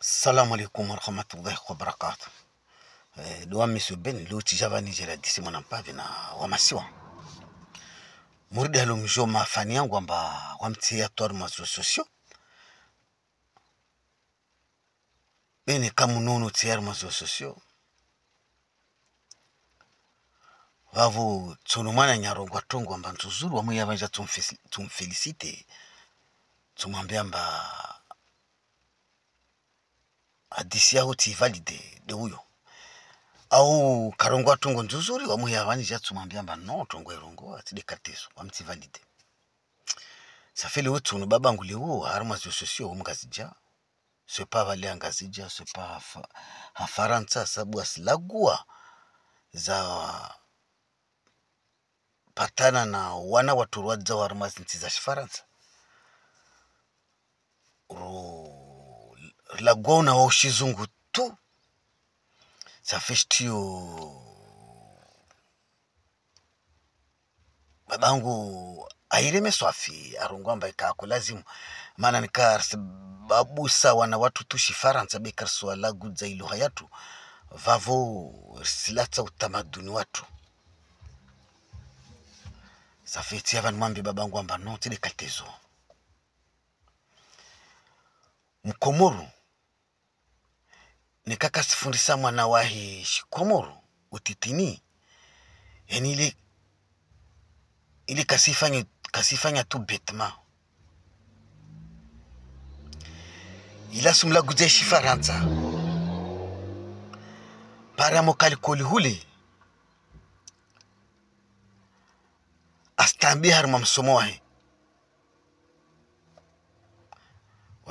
assalamu aleykum warahmatullahi wabarakatu e, eh, ɗo wammi so ben lotija banijera disimona mpavi na wamasiwa murɗi halo mi jo ma fani yangu amba wamtiya toar mazo sociaux ɓene kamu nono tiyar mazo sociaux vavo tsono mwana nyarongo atongo amba ntuzuru wamwe yavanja tumfelisite tumwambia amba hadithi yao valide de huyo au karongwa tungo nzuzuri wamuya vanija tsumwambia mba no tungo erongo ati de wa mti valide wetu no baba wetsuno wo lewo zo sosio se pa vale womukazija se pa ha faransa sabu asilagua za patana na wana watorwadza warimazinti za xifaransa ro lagwa wa ushizungu tu safestiyo babangu aileme swafi arungu ambaye kaakulazimu maana nikarababu sawa na watu tushi faransa bekarsuwa lagudza iluha yatu vavo silatsa utamaduni watu safeti avanimwambie babangu amba no tide katezo mkomoru nikakasifundisa mwana wahi shikomoro utitini yani ile ile kasifanya kasifanya tu betement ila sumlaguze shifaransa paramo koli hule astaambia harima msomo wahe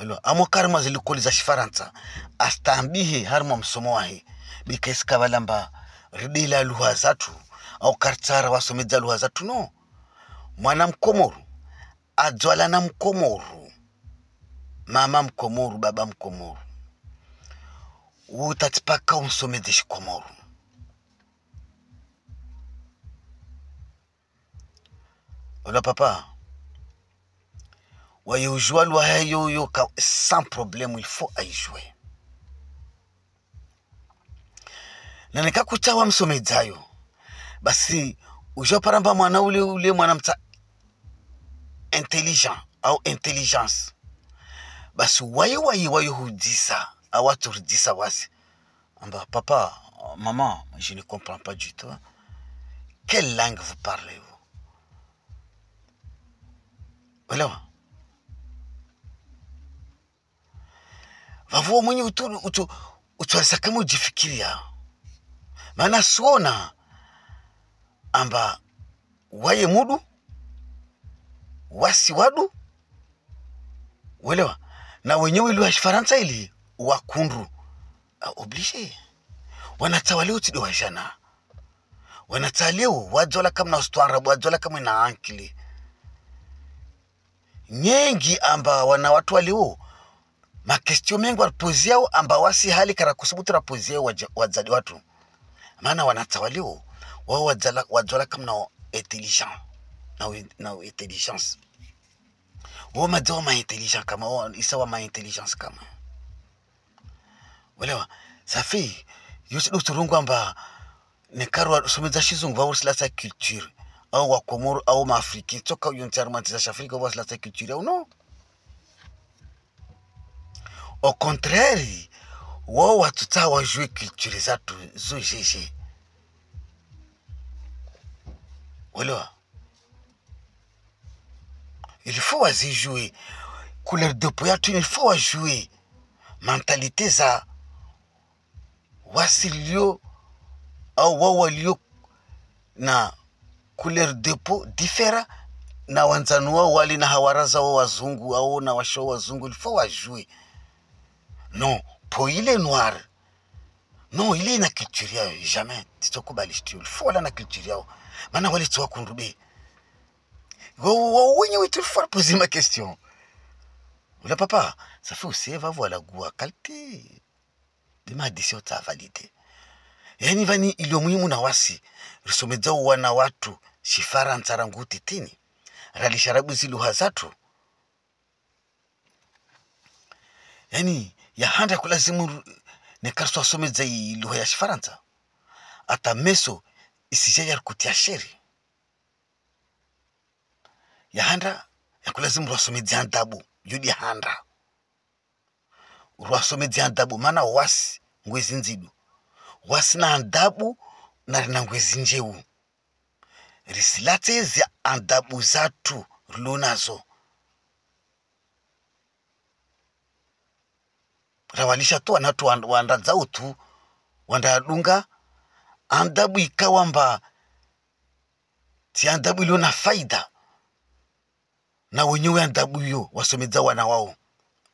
welo amo karma zilikoli za shifaransa astaambihe harma msomoahe bikaisika valamba ridila luha zatu au kartsara wasomedza luha zatu no mwana mkomoru na mkomoru mama mkomoru baba mkomoru utatipaka umsomedze shikomoru ola papa sans problème il faut jouer. na Je msomedzayo basi ujaparamba mwana ule ule mwana intelligent Ou intelligence basi waye waye wayohudisa wasi papa maman je ne comprends pas du tout quelle langue vous parlez vous Voilà. vavuo mwenye utu, utu, utwarisa kama ujifikiria maana siona amba waye mudu wasi wadu welewa na wenyewe ili washifaransa ili wakundru oblige wanatawalio tidowashana wanatsalio wadzola na ustwara wadzola kamwe na ankili nyengi amba wana watu walio makestio mengi ambao wasi hali kana kusubu tunapoziao wazali watu maana wanatawaliwa wao wazala wazala kama na intelligent na na intelligence wao madoa ma intelligent kama wao isawa ma intelligence kama wale safi yose duturungu amba ne karwa sumeza shizungu wao sila sa culture au wa komoro au ma afriki toka yontarmantiza shafrika wao sila sa culture au no au contraire wao watutaa wajue culture zatu zojeje uelewa ilifo wazijue couleur de peau yatu ilifo wajue mentalité za wasilio au wao walio na couleur de peau different na wanzani wao wali na hawara zao wazungu au na washao wazungu ilifo wajue non poile noir no ile ina culture yayo jamais titokubali shitulu fola na culture yao maana walitsowa kunrube wenye wetulfola poser ma question ola papa ça fait aussi va voilà goût à qualité de ma décision ta validé yani vani ilo muhimu na wasi risomedza uwana watu shifara ntsara nguti tini ralisharabu ziluha zatu yani yahandreko lazimy ny akarsoa ya zay ata meso farantsa atameso isy zay ary kotiasery yahandra yako lazimy roa some jiandabo io di handra roa some jiandabo mana oasy ngwezinjidu oasy na andabo na rina nangwezinjeo ry sy latsa izy andabo zato rawanisha tu anatu wanda dzau tu wandadunga andabu ikawa mba ti andabu iliyo na faida na wenyewe andabu hiyo wasomedza wana wao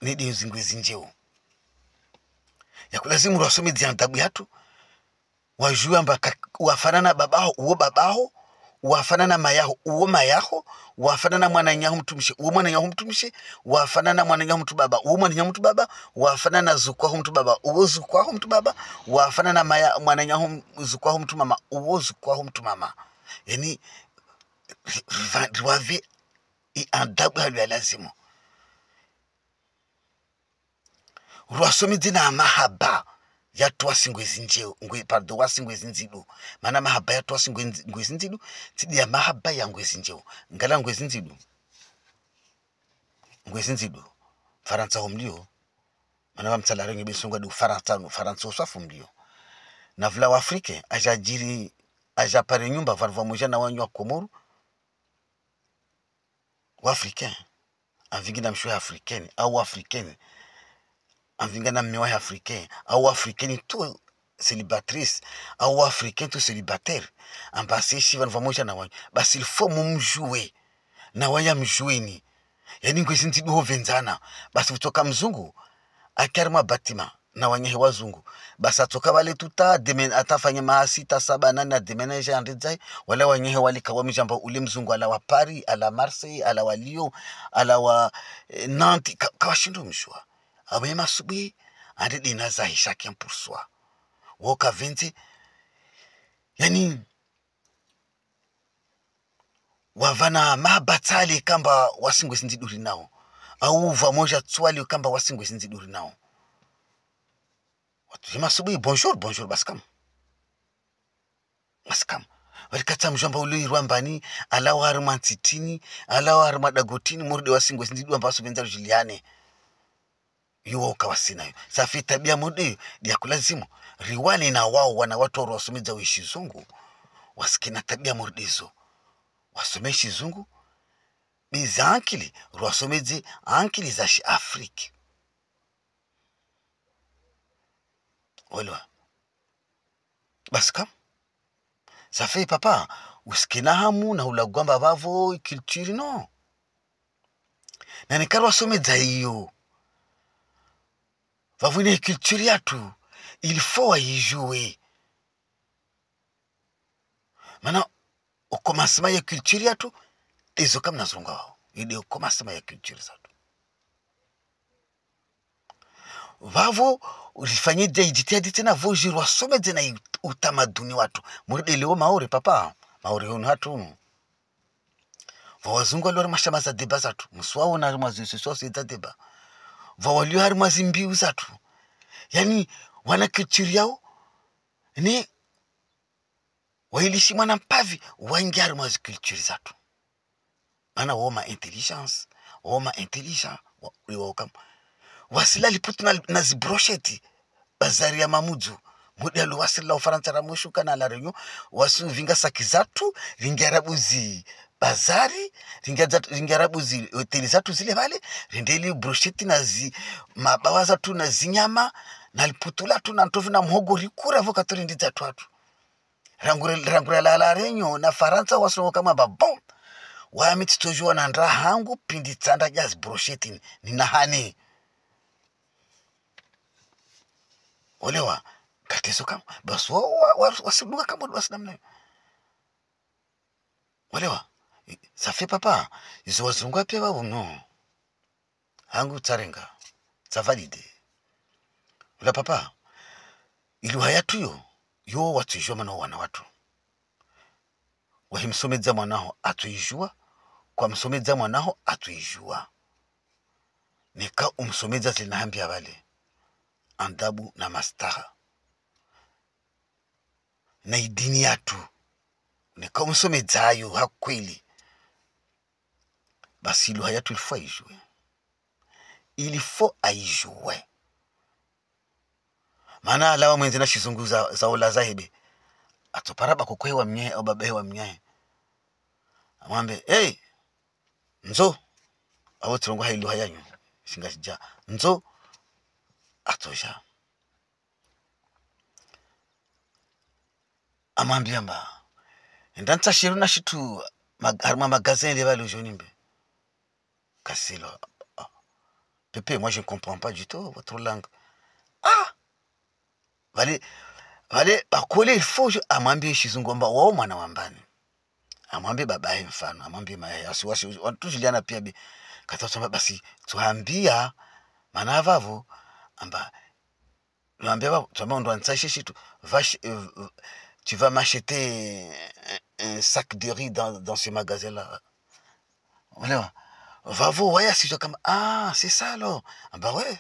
nidi zingwizi ya kulazimu wasomedzi andabu yatu wajue amba wafanana babaho uwo babaho wafanana mayaho uwo mayaho wafanana mwananyaho mtumishi uwo mwananyahu mtumishi wafanana mwananyaho mtu baba uwo mwananyahu mtu baba wafanana zukwaho mtu baba uwo zukwaho mtu baba wafanana maya mwananyahu zukwaho mtu mama uwo zukwaho mtu mama yani vandu wave adhabu ya lazima rwasomidzi dina amahaba yatwasi ngwezi njeo ngwe pardon wasi ngwezi nzidu mana mahaba yatwasi ngwezi nzidu tidi ya mahaba ya ngwezi njeo ngala ngwezi nzidu ngwezi nzidu faransa homlio mana ba mtsala rengi bisungwa du faransa no faransa uswafu mlio na vla wa afrike aja jiri aja pare nyumba vanva moja na wanywa komoro wa africain avingi na mshwe afrikeni au afrikeni avingana mmewa ya africain au africaine tu célibatatrice au africain tu célibataire ambasishi vanhu vamoja na wanyu basi ilfo mumjue na waya mjueni yani ngwezi ndidovenzana basi kutoka mzungu akiari mabatima na wanyehe wazungu basi atoka wale tuta demen atafanya maasi tasaba nani ademenaje andidzayi wala wanyehe walikawa mijamba ule mzungu ala wa paris ala marseille ala wa lyon ala wa eh, nantes kawashindo mshua ka abe masubi soubi ande dina za hishakem pour woka vinzi yani wavana mabatali kamba wasingwe nao au auva moja tswali kamba wasingwe duri nao watu himasubui bonjour bonjour baskam baskam varikatsa mzvamba uloirwa mbani alawo ari mwanzitini alawo ari madagotini moride wasingwe sinzidwamba vasuvenzaro zviliane yuwo ukawa yu. safi tabia mudi ya kulazimu riwani na wao wana watu waliwasomeza uishi zungu wasikina tabia murdizo wasomeshi zungu bizi ankili Ruwasumezi ankili za shi afriki olwa Basikamu. safi papa usikina hamu na ulagwamba vavo ikulturi no na nikarwasomedza iyo va vous dire culture y Il faut y mana Maintenant, au commencement, il y a culture y a tout. Des okam na zungao. Il est au commencement, il y a culture ça tout. Vavo ulifanyie vo tena vojiri wasome tena utamaduni watu muride leo maori papa maori hunu hatu vawazungu alori mashama za deba zatu mswao na mazisiswao sidza deba vawaliwa ari mazimbiu zatu yani yao ni wailishi mwana mpavi waingi ari mazikulturi zatu mana woma intelligence woma intelligence iwaokam wasila liputu na, na zibrosheti bazari ya mamudzu mudi ali wasilila ufaransa ramushu na la wasu vinga saki zatu ringera buzi bazari ringarabu zile hoteli zatu zile vale rindeli brosheti na zi mabawa zatu na zinyama na liputula tu na ntovu na mhogo rikura vo katuri ndi zatu atu rangura rangura lala renyo na faransa wasongo kama babon wami titojua na ndra hangu pindi tsanda jazz brosheti ni nahani olewa kateso kama basi wasiduka kama wasinamna olewa safe papa izo wazungu ape vavono hangu tsarenga tsavalide ula papa iluha yatuyo yo watsuizhuwa mana wana watu wahi wahimsomedza mwanaho kwa kwamsomedza mwanaho atsuizhuwa nika umsomedza silinahambiya vale andabu na mastaha na idini yatu nika umsomedzayo hakweli basi lugha yetu ilifo aijue ilifo aijue maana alawa mwenzi na shizungu za, ula zaidi atoparaba kukwewa mnyae au babewa mnyae amwambe hey, nzo abo turongo hai lugha yanyu singashija nzo atosha amwambia mba ndantsashiru na shitu mag, magazeni magazini levalujoni mbe casser là, ah. Pépé, moi je ne comprends pas du tout votre langue. Ah Vale, vale bah, je wambani amambe babaye mfano un tout pia basi mana amba vavo euh, euh, tu vas m'acheter un, sac de riz dans, dans ce magasin là vous ouais, si comme ah, c'est ça alors. Ah, bah ouais,